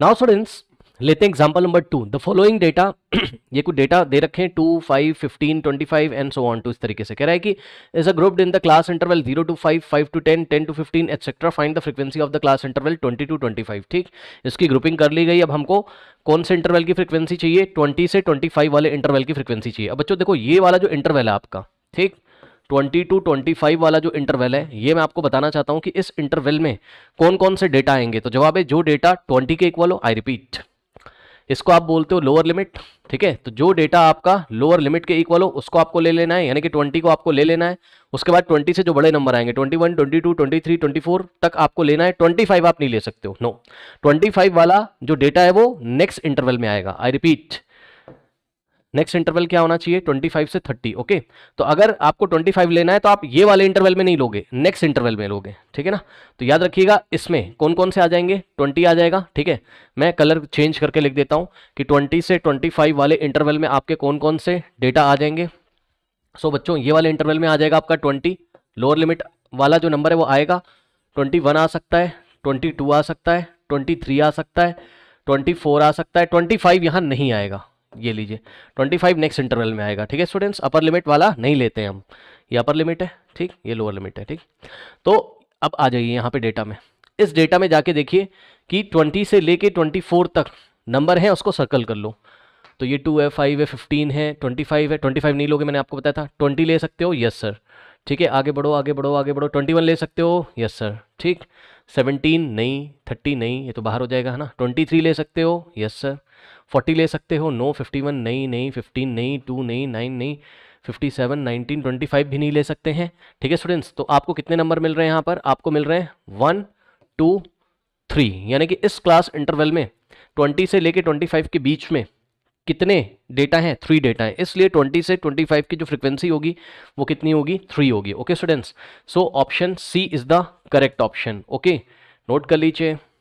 now students लेते हैं example number two the following data ये कुछ डेटा दे रखे हैं two five fifteen twenty five and so on टू इस तरीके से कह रहा है कि is a grouped in the class interval zero to five five to ten ten to fifteen etcetera find the frequency of the class interval twenty to twenty five ठीक इसकी ग्रुपिंग कर ली गई अब हमको कौन से इंटरवल की फ्रिक्वेंसी चाहिए ट्वेंटी से ट्वेंटी फाइव वाले इंटरवल की फ्रिक्वेंसी चाहिए अब बच्चों देखो ये वाला जो इंटरवल है आपका ठीक ट्वेंटी टू ट्वेंटी फाइव वाला जो इंटरवल है ये मैं आपको बताना चाहता हूँ कि इस इंटरवल में कौन कौन से डेटा आएंगे तो जवाब है जो डेटा ट्वेंटी के इक्वल हो आई रिपीट इसको आप बोलते हो लोअर लिमिट ठीक है तो जो डेटा आपका लोअर लिमिट के इक्वल हो उसको आपको ले लेना है यानी कि ट्वेंटी को आपको ले लेना है उसके बाद ट्वेंटी से जो बड़े नंबर आएंगे twenty twenty one two twenty three twenty four तक आपको लेना है ट्वेंटी फाइव आप नहीं ले सकते हो नो ट्वेंटी फाइव वाला जो डेटा है वो नेक्स्ट इंटरवल में आएगा आई रिपीट नेक्स्ट इंटरवल क्या होना चाहिए 25 से 30 ओके तो अगर आपको 25 लेना है तो आप ये वाले इंटरवल में नहीं लोगे नेक्स्ट इंटरवल में लोगे ठीक है ना तो याद रखिएगा इसमें कौन कौन से आ जाएंगे 20 आ जाएगा ठीक है मैं कलर चेंज करके लिख देता हूँ कि 20 से 25 वाले इंटरवल में आपके कौन कौन से डेटा आ जाएंगे सो बच्चों ये वाले इंटरवल में आ जाएगा आपका ट्वेंटी लोअर लिमिट वाला जो नंबर है वो आएगा ट्वेंटी आ सकता है ट्वेंटी आ सकता है ट्वेंटी आ सकता है ट्वेंटी आ सकता है ट्वेंटी फाइव यहाँ नहीं आएगा ये लीजिए 25 नेक्स्ट इंटरवल में आएगा ठीक है स्टूडेंट्स अपर लिमिट वाला नहीं लेते हैं हम ये अपर लिमिट है ठीक ये लोअर लिमिट है ठीक तो अब आ जाइए यहाँ पे डेटा में इस डेटा में जाके देखिए कि 20 से लेके 24 तक नंबर है उसको सर्कल कर लो तो ये टू है फाइव है फिफ्टीन है ट्वेंटी फाइव है ट्वेंटी फाइव नहीं लोगे मैंने आपको बताया था ट्वेंटी ले सकते हो यस सर ठीक है आगे बढ़ो आगे बढ़ो आगे बढ़ो ट्वेंटी वन ले सकते हो यस सर ठीक सेवनटीन नहीं थर्टी नहीं ये तो बाहर हो जाएगा है ना ट्वेंटी थ्री ले सकते हो यस सर फोर्टी ले सकते हो नो फिफ्टी वन नहीं नहीं फिफ्टीन नहीं टू नहीं नाइन नहीं fifty seven nineteen twenty five भी नहीं ले सकते हैं ठीक है स्टूडेंट्स तो आपको कितने नंबर मिल रहे हैं यहाँ पर आपको मिल रहे हैं वन टू थ्री यानी कि इस क्लास इंटरवल में ट्वेंटी से लेके ट्वेंटी फाइव के बीच में कितने डेटा हैं थ्री डेटा है इसलिए ट्वेंटी से ट्वेंटी फाइव की जो फ्रिक्वेंसी होगी वो कितनी होगी थ्री होगी okay students so option C is the correct option okay note कर लीजिए